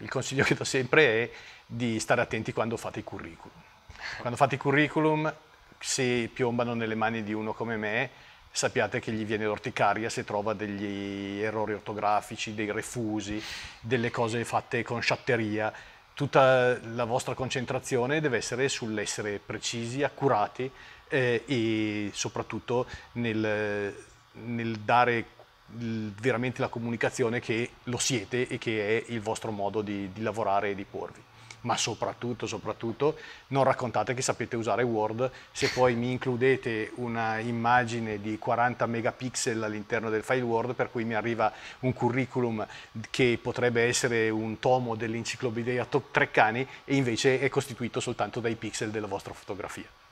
il consiglio che do sempre è di stare attenti quando fate i curriculum. Quando fate i curriculum, se piombano nelle mani di uno come me, sappiate che gli viene l'orticaria se trova degli errori ortografici, dei refusi, delle cose fatte con sciatteria. Tutta la vostra concentrazione deve essere sull'essere precisi, accurati eh, e soprattutto nel, nel dare veramente la comunicazione che lo siete e che è il vostro modo di, di lavorare e di porvi ma soprattutto, soprattutto, non raccontate che sapete usare Word, se poi mi includete una immagine di 40 megapixel all'interno del file Word, per cui mi arriva un curriculum che potrebbe essere un tomo dell'enciclopedia Top Treccani e invece è costituito soltanto dai pixel della vostra fotografia.